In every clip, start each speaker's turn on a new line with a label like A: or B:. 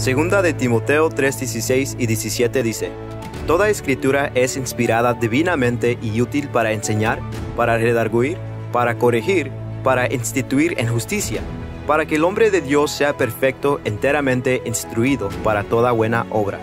A: Segunda de Timoteo 3:16 y 17 dice, Toda escritura es inspirada divinamente y útil para enseñar, para redarguir, para corregir, para instituir en justicia, para que el hombre de Dios sea perfecto, enteramente instruido para toda buena obra.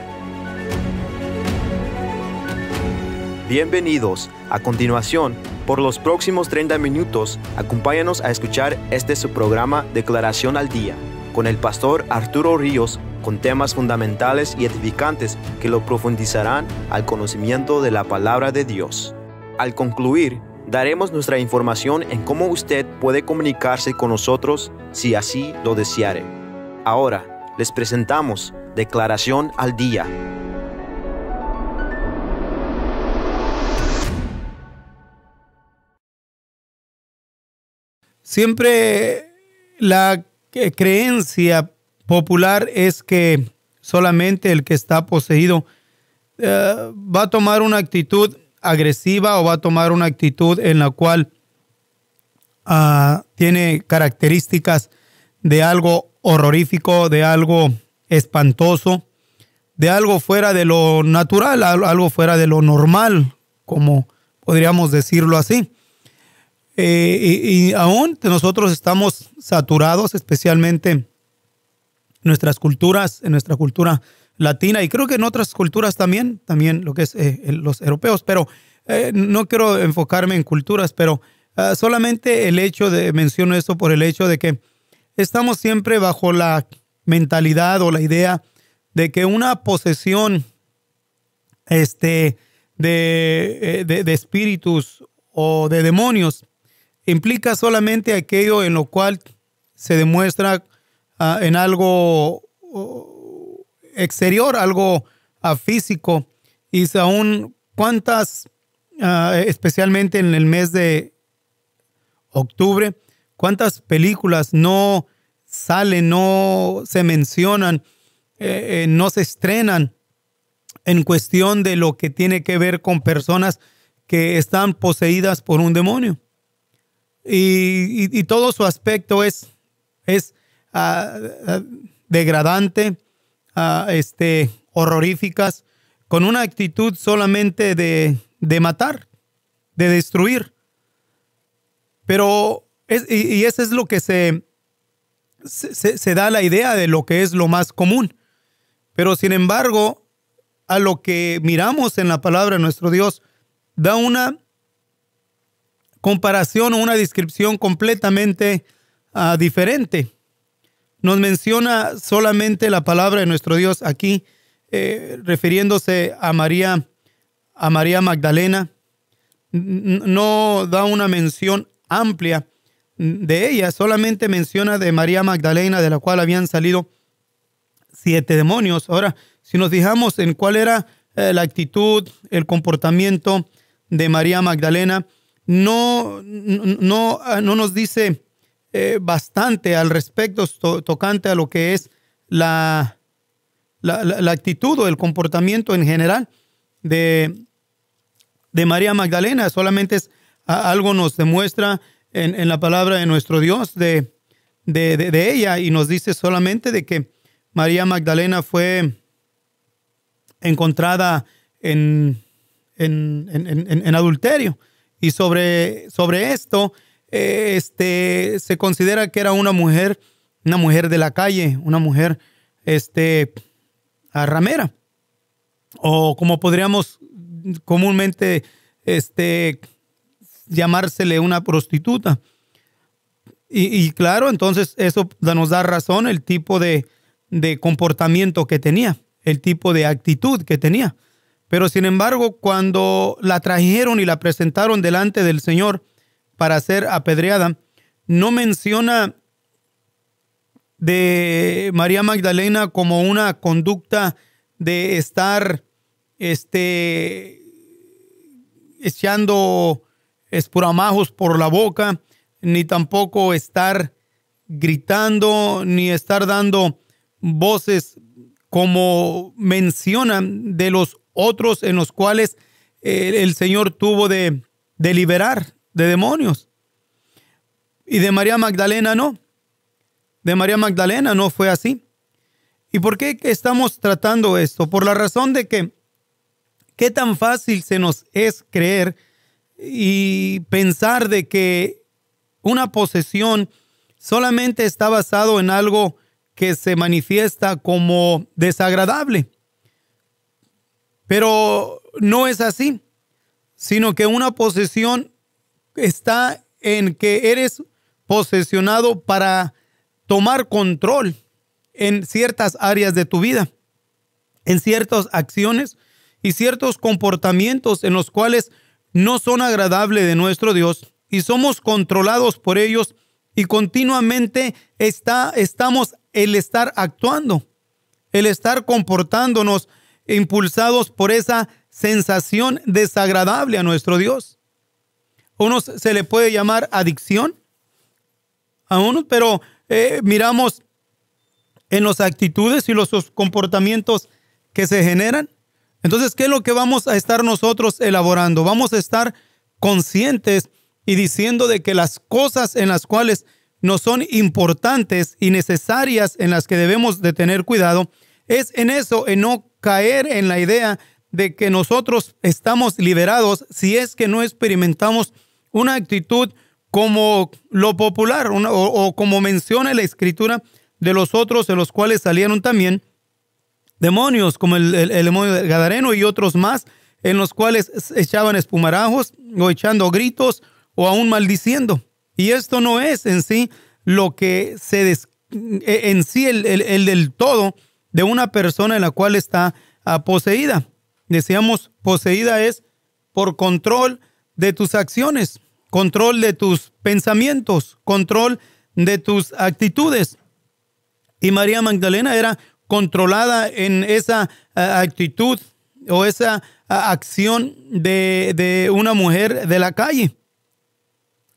A: Bienvenidos. A continuación, por los próximos 30 minutos, acompáñanos a escuchar este su programa Declaración al Día, con el pastor Arturo Ríos con temas fundamentales y edificantes que lo profundizarán al conocimiento de la palabra de Dios. Al concluir, daremos nuestra información en cómo usted puede comunicarse con nosotros si así lo deseare. Ahora, les presentamos Declaración al Día.
B: Siempre la eh, creencia popular es que solamente el que está poseído eh, va a tomar una actitud agresiva o va a tomar una actitud en la cual ah, tiene características de algo horrorífico, de algo espantoso, de algo fuera de lo natural, algo fuera de lo normal, como podríamos decirlo así. Eh, y, y aún nosotros estamos saturados, especialmente nuestras culturas, en nuestra cultura latina y creo que en otras culturas también, también lo que es eh, los europeos, pero eh, no quiero enfocarme en culturas, pero ah, solamente el hecho de, menciono esto por el hecho de que estamos siempre bajo la mentalidad o la idea de que una posesión este, de eh, espíritus o de demonios implica solamente aquello en lo cual se demuestra Ah, en algo exterior, algo ah, físico. Y aún cuántas, ah, especialmente en el mes de octubre, cuántas películas no salen, no se mencionan, eh, eh, no se estrenan en cuestión de lo que tiene que ver con personas que están poseídas por un demonio. Y, todo su aspecto es, es Ah, ah, degradante, ah, este, horroríficas, con una actitud solamente de, matar, de destruir. Pero, y, eso es lo que se, se, da la idea de lo que es lo más común. Pero sin embargo, a lo que miramos en la palabra de nuestro Dios, da una comparación o una descripción completamente diferente nos menciona solamente la palabra de nuestro Dios aquí, eh, refiriéndose a María, a María Magdalena. No da una mención amplia de ella, solamente menciona de María Magdalena, de la cual habían salido siete demonios. Ahora, si nos fijamos en cuál era eh, la actitud, el comportamiento de María Magdalena, no, no, ah, no nos dice eh, bastante al respecto tocante a lo que es la, la, actitud o el comportamiento en general de, de María Magdalena. Solamente es, algo nos demuestra en, la palabra de nuestro Dios de, ella y nos dice solamente de que María Magdalena fue encontrada en, en, adulterio. Y sobre, sobre esto, este, se considera que era una mujer, una mujer de la calle, una mujer este, a ramera, o como podríamos comúnmente este, llamársele una prostituta. Y, claro, entonces eso nos da razón el tipo de, de, comportamiento que tenía, el tipo de actitud que tenía. Pero sin embargo, cuando la trajeron y la presentaron delante del Señor, para ser apedreada, no menciona de María Magdalena como una conducta de estar este, echando espuramajos por la boca, ni tampoco estar gritando, ni estar dando voces como mencionan de los otros en los cuales eh, el Señor tuvo de, de liberar, de demonios. Y de María Magdalena no. De María Magdalena no fue así. ¿Y por qué estamos tratando esto? Por la razón de que qué tan fácil se nos es creer y pensar de que una posesión solamente está basado en algo que se manifiesta como desagradable. Pero no es así, sino que una posesión está en que eres posesionado para tomar control en ciertas áreas de tu vida, en ciertas acciones y ciertos comportamientos en los cuales no son agradables de nuestro Dios y somos controlados por ellos y continuamente está, estamos el estar actuando, el estar comportándonos impulsados por esa sensación desagradable a nuestro Dios. A unos se le puede llamar adicción a unos, pero eh, miramos en las actitudes y los comportamientos que se generan. Entonces, ¿qué es lo que vamos a estar nosotros elaborando? Vamos a estar conscientes y diciendo de que las cosas en las cuales no son importantes y necesarias en las que debemos de tener cuidado, es en eso, en no caer en la idea de que nosotros estamos liberados si es que no experimentamos una actitud como lo popular o, como menciona la escritura de los otros, de los cuales salieron también demonios como el, demonio de Gadareno y otros más, en los cuales echaban espumarajos o echando gritos o aún maldiciendo. Y esto no es en sí lo que se e, en sí el, del todo de una persona en la cual está ah, poseída. Decíamos, poseída es por control de tus acciones control de tus pensamientos, control de tus actitudes. Y María Magdalena era controlada en esa eh, actitud o esa eh, acción de, una mujer de la calle.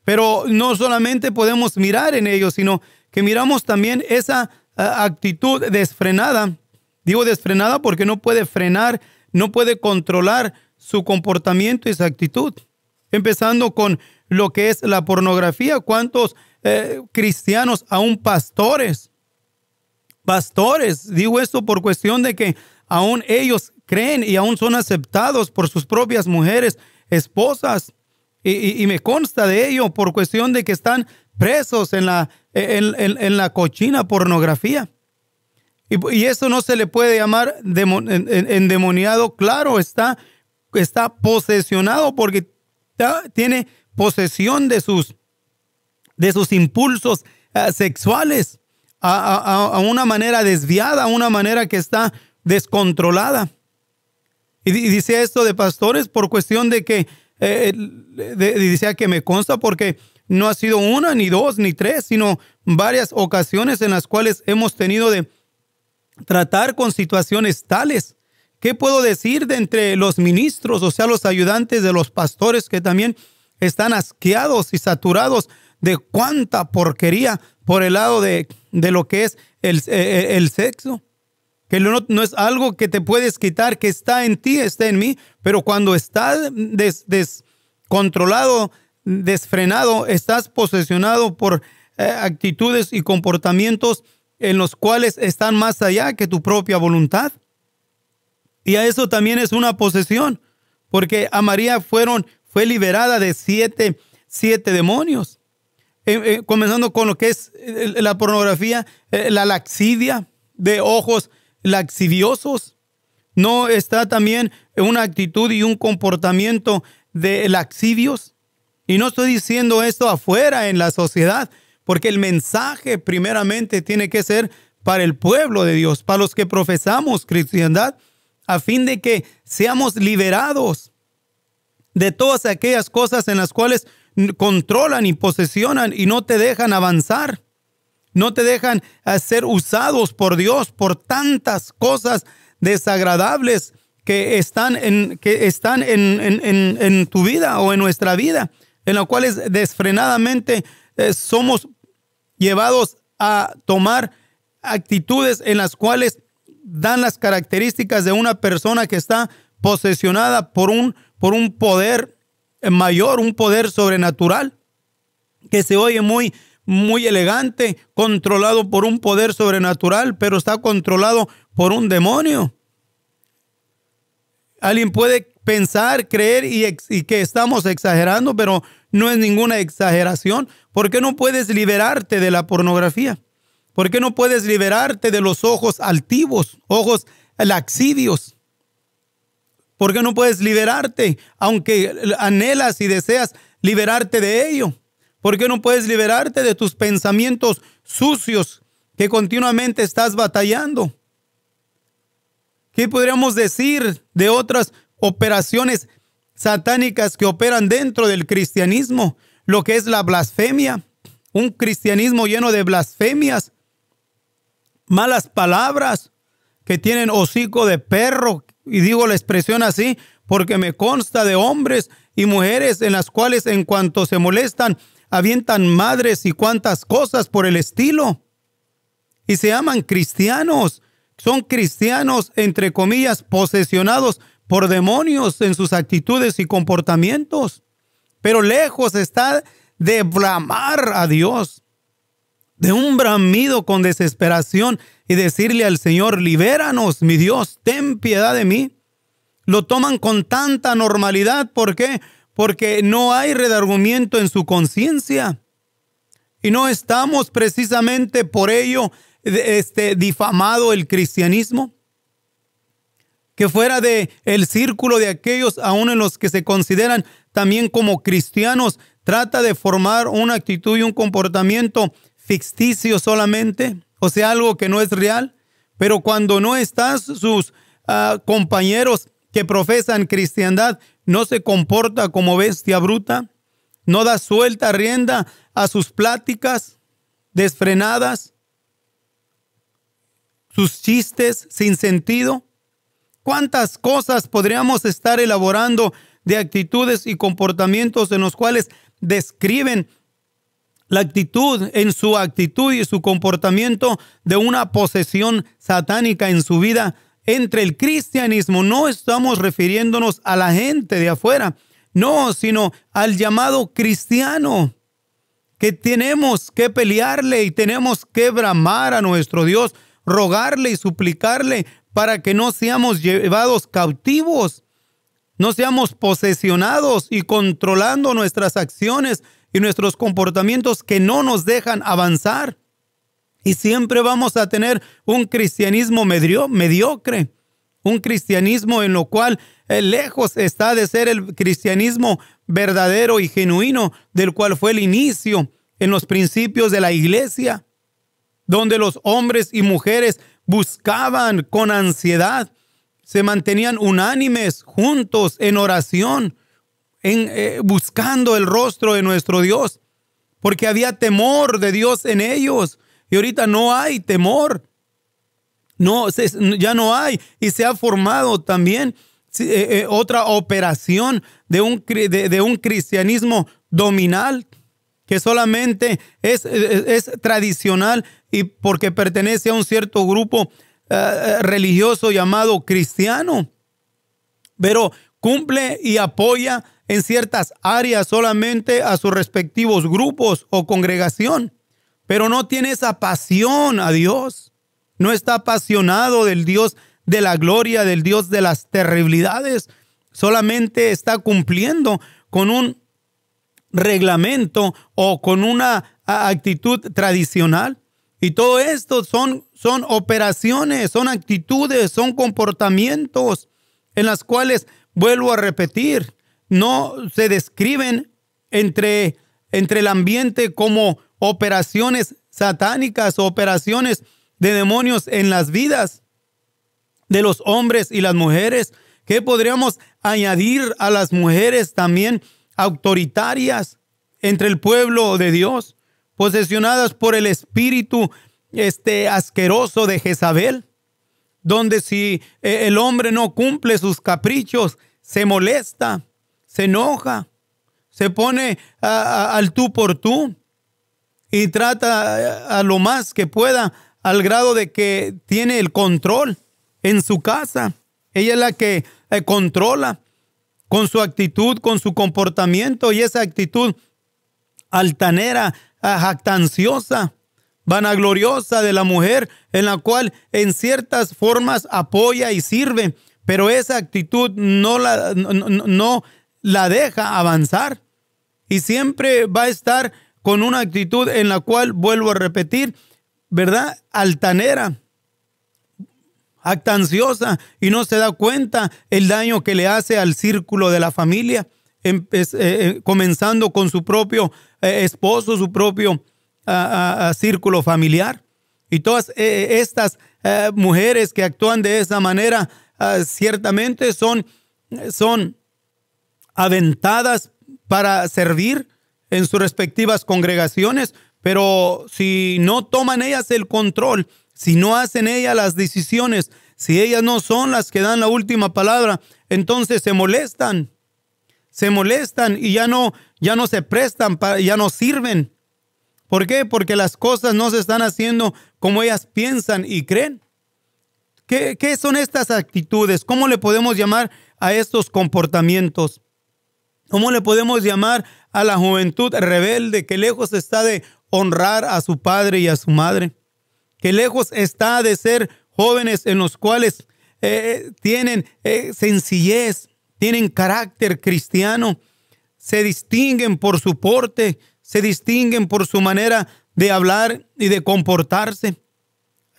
B: Pero no solamente podemos mirar en ello, sino que miramos también esa eh, actitud desfrenada. Digo desfrenada porque no puede frenar, no puede controlar su comportamiento y su actitud empezando con lo que es la pornografía. ¿Cuántos eh, cristianos, aún pastores, pastores, digo esto por cuestión de que aún ellos creen y aún son aceptados por sus propias mujeres, esposas? Y, me consta de ello por cuestión de que están presos en la, en, la cochina pornografía. Y, eso no se le puede llamar endemoniado, claro, está, está posesionado porque tiene posesión de sus, de sus impulsos eh, sexuales a, una manera desviada, a una manera que está descontrolada. Y, dice esto de pastores por cuestión de que, eh, dice ah, que me consta porque no ha sido una, ni dos, ni tres, sino varias ocasiones en las cuales hemos tenido de tratar con situaciones tales ¿Qué puedo decir de entre los ministros, o sea, los ayudantes de los pastores que también están asqueados y saturados de cuánta porquería por el lado de, de lo que es el, eh, eh, el, sexo? Que no, es algo que te puedes quitar, que está en ti, está en mí, pero cuando estás des, descontrolado, desfrenado, estás posesionado por eh, actitudes y comportamientos en los cuales están más allá que tu propia voluntad. Y a eso también es una posesión, porque a María fueron, fue liberada de siete, siete demonios. Eh, eh, comenzando con lo que es eh, la pornografía, la laxidia de ojos laxidiosos. No está también una actitud y un comportamiento de laxidios. Y no estoy diciendo esto afuera en la sociedad, porque el mensaje primeramente tiene que ser para el pueblo de Dios, para los que profesamos cristiandad a fin de que seamos liberados de todas aquellas cosas en las cuales controlan y posesionan y no te dejan avanzar, no te dejan eh, ser usados por Dios por tantas cosas desagradables que están en, que están en, tu vida o en nuestra vida, en las cuales desfrenadamente eh, somos llevados a tomar actitudes en las cuales dan las características de una persona que está posesionada por un, por un poder mayor, un poder sobrenatural, que se oye muy, muy elegante, controlado por un poder sobrenatural, pero está controlado por un demonio. Alguien puede pensar, creer y, y, que estamos exagerando, pero no es ninguna exageración. ¿Por qué no puedes liberarte de la pornografía? ¿Por qué no puedes liberarte de los ojos altivos, ojos laxidios? ¿Por qué no puedes liberarte, aunque anhelas y deseas liberarte de ello? ¿Por qué no puedes liberarte de tus pensamientos sucios que continuamente estás batallando? ¿Qué podríamos decir de otras operaciones satánicas que operan dentro del cristianismo? Lo que es la blasfemia, un cristianismo lleno de blasfemias, malas palabras, que tienen hocico de perro, y digo la expresión así, porque me consta de hombres y mujeres en las cuales en cuanto se molestan, avientan madres y cuantas cosas por el estilo. Y se llaman cristianos. Son cristianos, entre comillas, posesionados por demonios en sus actitudes y comportamientos. Pero lejos está de blamar a Dios de un bramido con desesperación y decirle al Señor, libéranos, mi Dios, ten piedad de mí. Lo toman con tanta normalidad, ¿por qué? Porque no hay redargumento en su conciencia. Y no estamos precisamente por ello este, difamado el cristianismo. Que fuera de el círculo de aquellos, aún en los que se consideran también como cristianos, trata de formar una actitud y un comportamiento ficticio solamente, o sea, algo que no es real, pero cuando no estás, sus ah, compañeros que profesan cristiandad no se comporta como bestia bruta, no da suelta rienda a sus pláticas desfrenadas, sus chistes sin sentido. ¿Cuántas cosas podríamos estar elaborando de actitudes y comportamientos en los cuales describen la actitud, en su actitud y su comportamiento de una posesión satánica en su vida entre el cristianismo. No estamos refiriéndonos a la gente de afuera, no, sino al llamado cristiano que tenemos que pelearle y tenemos que bramar a nuestro Dios, rogarle y suplicarle para que no seamos llevados cautivos, no seamos posesionados y controlando nuestras acciones y nuestros comportamientos que no nos dejan avanzar. Y siempre vamos a tener un cristianismo medio, mediocre, un cristianismo en lo cual eh, lejos está de ser el cristianismo verdadero y genuino del cual fue el inicio en los principios de la iglesia, donde los hombres y mujeres buscaban con ansiedad, se mantenían unánimes juntos en oración, eh, buscando el rostro de nuestro Dios, porque había temor de Dios en ellos y ahorita no hay temor. No, ya no hay y se ha formado también eh, eh, otra operación de un, de, un cristianismo dominal que solamente es, tradicional y porque pertenece a un cierto grupo religioso llamado cristiano, pero cumple y apoya en ciertas áreas solamente a sus respectivos grupos o congregación, pero no tiene esa pasión a Dios. No está apasionado del Dios de la gloria, del Dios de las terribilidades. Solamente está cumpliendo con un reglamento o con una actitud tradicional. Y todo esto son, son operaciones, son actitudes, son comportamientos en las cuales, vuelvo a repetir, no se describen entre, el ambiente como operaciones satánicas operaciones de demonios en las vidas de los hombres y las mujeres. ¿Qué podríamos añadir a las mujeres también autoritarias entre el pueblo de Dios, posesionadas por el espíritu este asqueroso de Jezabel, donde si eh, el hombre no cumple sus caprichos, se molesta se enoja, se pone al tú por tú y trata eh, a lo más que pueda al grado de que tiene el control en su casa. Ella es la que eh, controla con su actitud, con su comportamiento y esa actitud altanera, jactanciosa, vanagloriosa de la mujer, en la cual en ciertas formas apoya y sirve, pero esa actitud no, la, no la deja avanzar y siempre va a estar con una actitud en la cual, vuelvo a repetir, ¿verdad? Altanera, actanciosa y no se da cuenta el daño que le hace al círculo de la familia, eh, eh, comenzando con su propio eh, esposo, su propio ah, ah, ah, círculo familiar. Y todas estas mujeres que actúan de esa manera ciertamente son, son aventadas para servir en sus respectivas congregaciones, pero si no toman ellas el control, si no hacen ellas las decisiones, si ellas no son las que dan la última palabra, entonces se molestan, se molestan y ya no, ya no se prestan, ya no sirven. ¿Por qué? Porque las cosas no se están haciendo como ellas piensan y creen. ¿Qué, qué son estas actitudes? ¿Cómo le podemos llamar a estos comportamientos? ¿Cómo le podemos llamar a la juventud rebelde que lejos está de honrar a su padre y a su madre? Que lejos está de ser jóvenes en los cuales eh, tienen eh, sencillez, tienen carácter cristiano, se distinguen por su porte, se distinguen por su manera de hablar y de comportarse.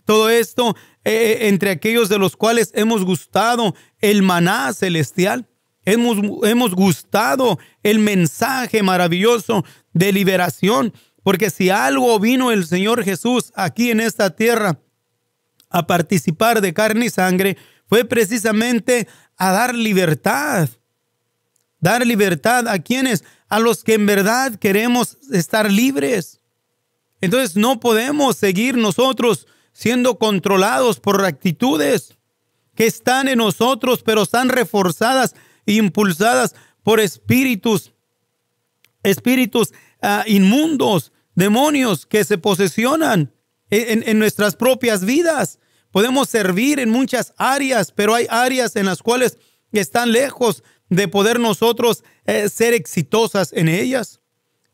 B: Todo esto eh, entre aquellos de los cuales hemos gustado el maná celestial. Hemos, gustado el mensaje maravilloso de liberación, porque si algo vino el Señor Jesús aquí en esta tierra a participar de carne y sangre, fue precisamente a dar libertad. Dar libertad a quienes, a los que en verdad queremos estar libres. Entonces no podemos seguir nosotros siendo controlados por actitudes que están en nosotros, pero están reforzadas impulsadas por espíritus, espíritus ah, inmundos, demonios que se posesionan en, nuestras propias vidas. Podemos servir en muchas áreas, pero hay áreas en las cuales están lejos de poder nosotros eh, ser exitosas en ellas.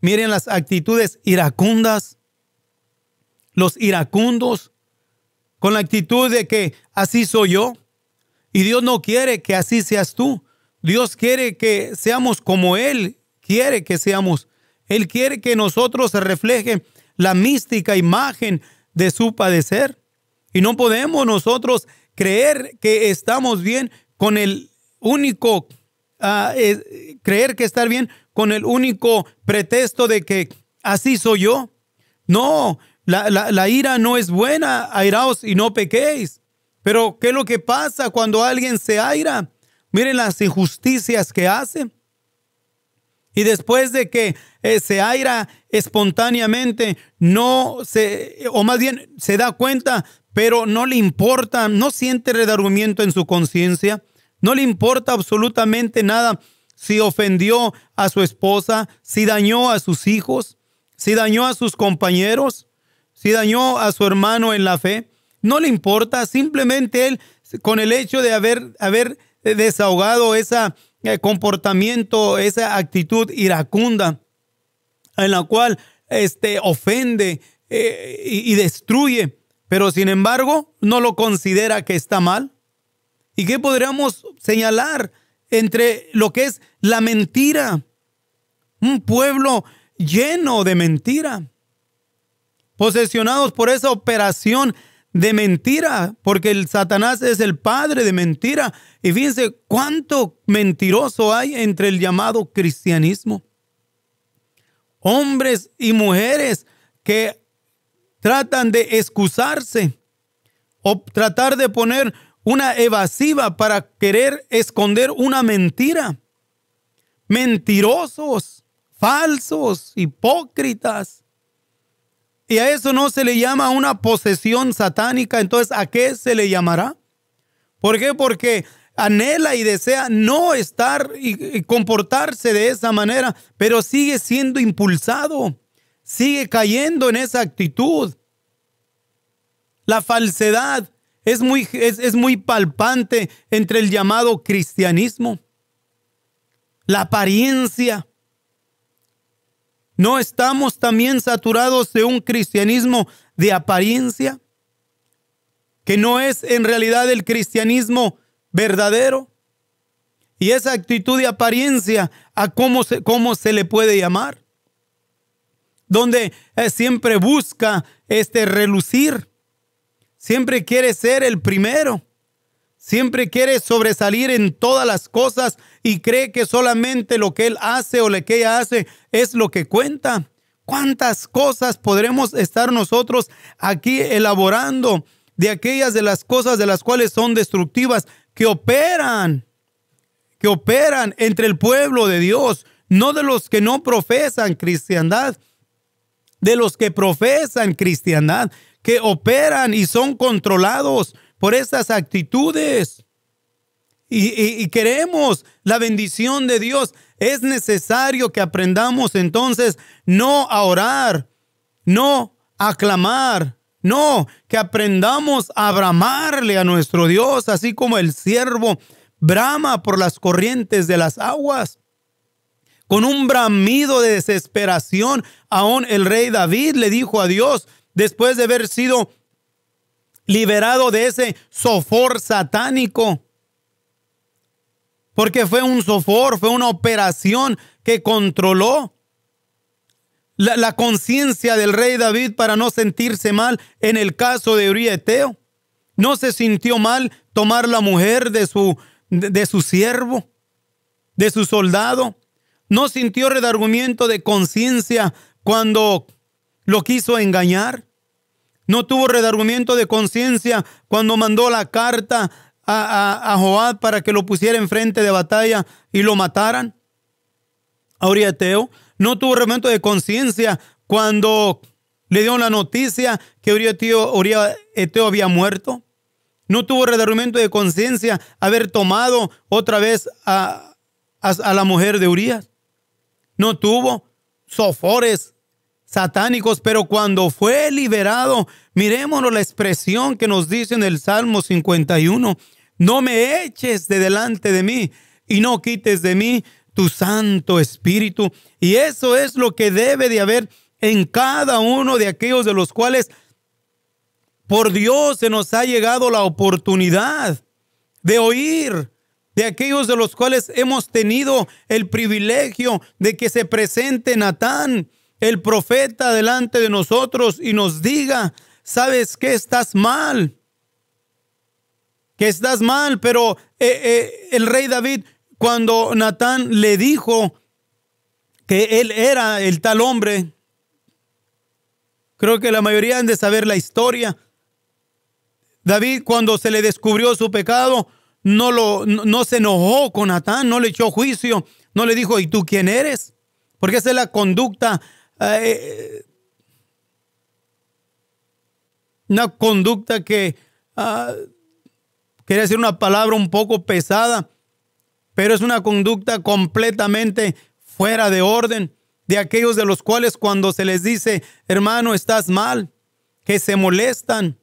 B: Miren las actitudes iracundas, los iracundos, con la actitud de que así soy yo. Y Dios no quiere que así seas tú. Dios quiere que seamos como Él quiere que seamos. Él quiere que nosotros refleje la mística imagen de su padecer. Y no podemos nosotros creer que estamos bien con el único, ah, eh, creer que estar bien con el único pretexto de que así soy yo. No, la, la ira no es buena, airaos y no pequéis. Pero ¿qué es lo que pasa cuando alguien se aira? Miren las injusticias que hace. Y después de que eh, se aira espontáneamente, no se, o más bien se da cuenta, pero no le importa, no siente redargumento en su conciencia, no le importa absolutamente nada si ofendió a su esposa, si dañó a sus hijos, si dañó a sus compañeros, si dañó a su hermano en la fe. No le importa, simplemente él, con el hecho de haber, haber eh, desahogado ese eh, comportamiento, esa actitud iracunda en la cual este, ofende eh, y, y destruye, pero sin embargo no lo considera que está mal. ¿Y qué podríamos señalar entre lo que es la mentira? Un pueblo lleno de mentira, posesionados por esa operación de mentira, porque el Satanás es el padre de mentira. Y fíjense cuánto mentiroso hay entre el llamado cristianismo. Hombres y mujeres que tratan de excusarse o tratar de poner una evasiva para querer esconder una mentira. Mentirosos, falsos, hipócritas. ¿Y a eso no se le llama una posesión satánica? Entonces, ¿a qué se le llamará? ¿Por qué? Porque anhela y desea no estar y, comportarse de esa manera, pero sigue siendo impulsado, sigue cayendo en esa actitud. La falsedad es muy, es, muy palpante entre el llamado cristianismo. La apariencia, ¿No estamos también saturados de un cristianismo de apariencia? ¿Que no es en realidad el cristianismo verdadero? Y esa actitud de apariencia, ¿a cómo se, cómo se le puede llamar? Donde eh, siempre busca este relucir, siempre quiere ser el primero, siempre quiere sobresalir en todas las cosas y cree que solamente lo que él hace o lo que ella hace es lo que cuenta. ¿Cuántas cosas podremos estar nosotros aquí elaborando de aquellas de las cosas de las cuales son destructivas que operan, que operan entre el pueblo de Dios, no de los que no profesan cristiandad, de los que profesan cristiandad, que operan y son controlados por esas actitudes y, queremos la bendición de Dios, es necesario que aprendamos entonces no a orar, no a clamar, no, que aprendamos a bramarle a nuestro Dios, así como el siervo brama por las corrientes de las aguas. Con un bramido de desesperación, aún el rey David le dijo a Dios, después de haber sido liberado de ese sofor satánico, porque fue un sofor, fue una operación que controló la, conciencia del rey David para no sentirse mal en el caso de Urieteo. No se sintió mal tomar la mujer de su, de, su siervo, de su soldado. No sintió redargumento de conciencia cuando lo quiso engañar. No tuvo redargumento de conciencia cuando mandó la carta a, a, Joab para que lo pusiera en frente de batalla y lo mataran? A Uriateo no tuvo rendimiento de conciencia cuando le dieron la noticia que Uriateo, eh, había muerto. No tuvo rendimiento de conciencia haber tomado otra vez a, la mujer de Urias. No tuvo sofores satánicos, pero cuando fue liberado, miremos la expresión que nos dice en el Salmo 51, no me eches de delante de mí y no quites de mí tu Santo Espíritu. Y eso es lo que debe de haber en cada uno de aquellos de los cuales por Dios se nos ha llegado la oportunidad de oír, de aquellos de los cuales hemos tenido el privilegio de que se presente Natán, el profeta, delante de nosotros y nos diga, ¿sabes que estás mal? que estás mal, pero eh, eh, el rey David, cuando Natán le dijo que él era el tal hombre, creo que la mayoría han de saber la historia. David, cuando se le descubrió su pecado, no, lo, se enojó con Natán, no le echó juicio, no le dijo, ¿y tú quién eres? Porque esa es la conducta, eh, una conducta que ah, quiere decir una palabra un poco pesada, pero es una conducta completamente fuera de orden de aquellos de los cuales cuando se les dice, hermano, estás mal, que se molestan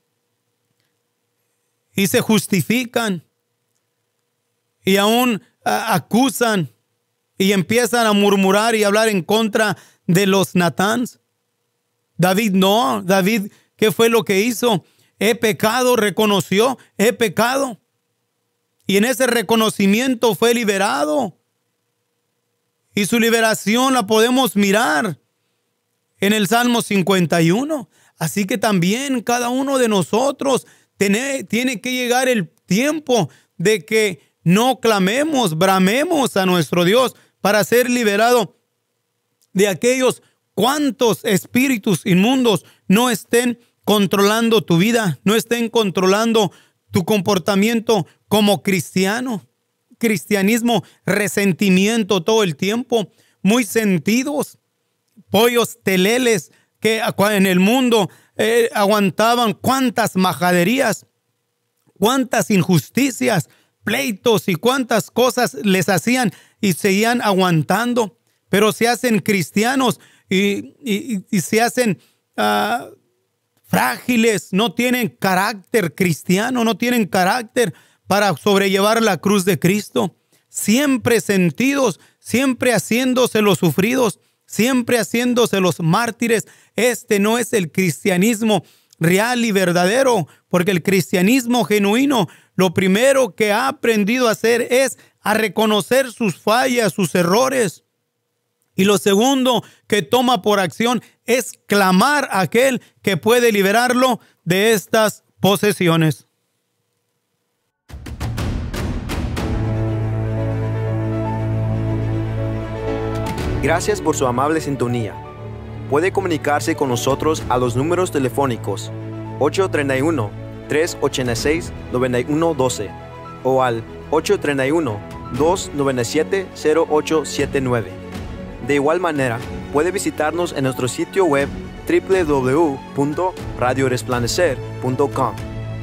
B: y se justifican y aún acusan y empiezan a murmurar y hablar en contra de los Natans. David no, David, ¿qué fue lo que hizo? he pecado, reconoció, he pecado. Y en ese reconocimiento fue liberado. Y su liberación la podemos mirar en el Salmo 51. Así que también cada uno de nosotros tiene, tiene que llegar el tiempo de que no clamemos, bramemos a nuestro Dios para ser liberado de aquellos cuantos espíritus inmundos no estén controlando tu vida, no estén controlando tu comportamiento como cristiano. Cristianismo, resentimiento todo el tiempo, muy sentidos, pollos teleles que en el mundo eh, aguantaban cuántas majaderías, cuántas injusticias, pleitos y cuántas cosas les hacían y seguían aguantando, pero se hacen cristianos y, se hacen... Ah, frágiles, no tienen carácter cristiano, no tienen carácter para sobrellevar la cruz de Cristo. Siempre sentidos, siempre haciéndose los sufridos, siempre haciéndose los mártires. Este no es el cristianismo real y verdadero, porque el cristianismo genuino lo primero que ha aprendido a hacer es a reconocer sus fallas, sus errores, y lo segundo que toma por acción es clamar a aquel que puede liberarlo de estas posesiones.
A: Gracias por su amable sintonía. Puede comunicarse con nosotros a los números telefónicos 831-386-9112 o al 831-297-0879 de igual manera, puede visitarnos en nuestro sitio web www.radioresplandecer.com.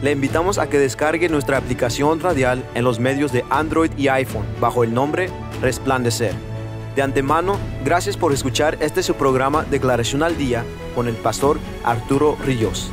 A: Le invitamos a que descargue nuestra aplicación radial en los medios de Android y iPhone bajo el nombre Resplandecer. De antemano, gracias por escuchar este su programa Declaración al Día con el pastor Arturo Ríos.